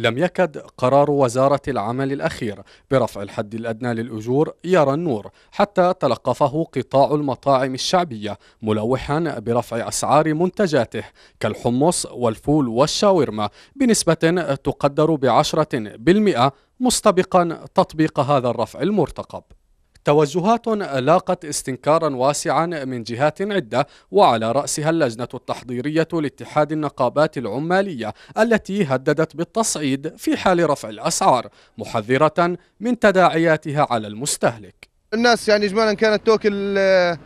لم يكد قرار وزارة العمل الأخير برفع الحد الأدنى للأجور يرى النور حتى تلقفه قطاع المطاعم الشعبية ملوحا برفع أسعار منتجاته كالحمص والفول والشاورما بنسبة تقدر بعشرة بالمئة مستبقا تطبيق هذا الرفع المرتقب توجهات لاقت استنكارا واسعا من جهات عدة وعلى رأسها اللجنة التحضيرية لاتحاد النقابات العمالية التي هددت بالتصعيد في حال رفع الأسعار محذرة من تداعياتها على المستهلك الناس يعني إجمالا كانت توكل آه،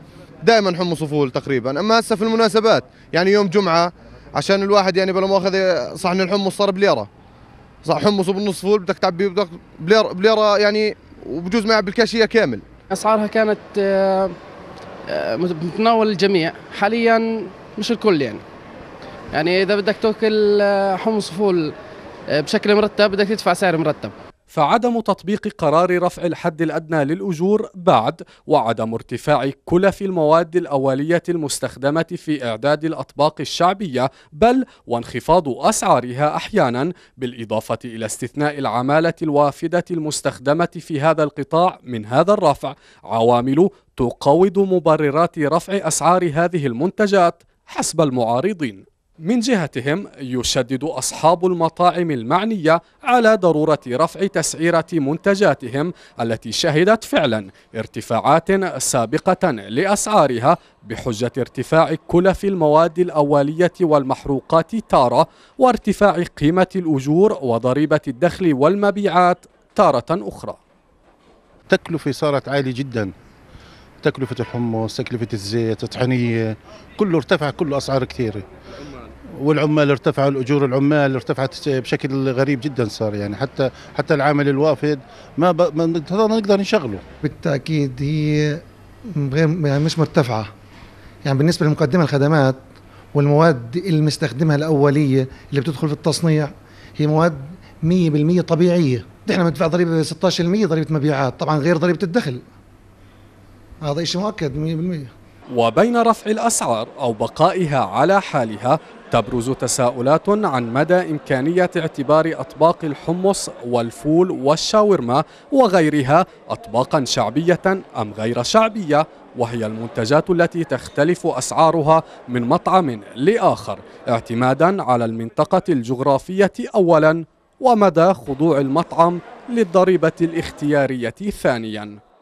دائما حمص وفول تقريبا أما هسه في المناسبات يعني يوم جمعة عشان الواحد يعني بلا مؤاخذة صحن الحمص صار بليرة صح حمص وبالنص فول بدك تعبيه بليرة يعني وبجوز معه بالكاشيه كامل اسعارها كانت آه، آه، متناول الجميع حاليا مش الكل يعني يعني اذا بدك تاكل آه، حمص فول بشكل مرتب بدك تدفع سعر مرتب فعدم تطبيق قرار رفع الحد الأدنى للأجور بعد وعدم ارتفاع كلف المواد الأولية المستخدمة في إعداد الأطباق الشعبية بل وانخفاض أسعارها أحيانا بالإضافة إلى استثناء العمالة الوافدة المستخدمة في هذا القطاع من هذا الرفع عوامل تقوض مبررات رفع أسعار هذه المنتجات حسب المعارضين من جهتهم يشدد أصحاب المطاعم المعنية على ضرورة رفع تسعيرة منتجاتهم التي شهدت فعلا ارتفاعات سابقة لأسعارها بحجة ارتفاع كلف المواد الأولية والمحروقات تارة وارتفاع قيمة الأجور وضريبة الدخل والمبيعات تارة أخرى تكلفة صارت عالية جداً تكلفة الحمص تكلفة الزيت الطحينية كله ارتفع كله أسعار كثيرة والعمال ارتفعوا الاجور العمال ارتفعت بشكل غريب جدا صار يعني حتى حتى العامل الوافد ما, ما نقدر نشغله بالتاكيد هي غير يعني مش مرتفعه يعني بالنسبه لمقدمه الخدمات والمواد اللي بنستخدمها الاوليه اللي بتدخل في التصنيع هي مواد 100% طبيعيه احنا بندفع ضريبه 16% ضريبه مبيعات طبعا غير ضريبه الدخل هذا شيء مؤكد 100% وبين رفع الاسعار او بقائها على حالها تبرز تساؤلات عن مدى إمكانية اعتبار أطباق الحمص والفول والشاورما وغيرها أطباقا شعبية أم غير شعبية وهي المنتجات التي تختلف أسعارها من مطعم لآخر اعتمادا على المنطقة الجغرافية أولا ومدى خضوع المطعم للضريبة الاختيارية ثانيا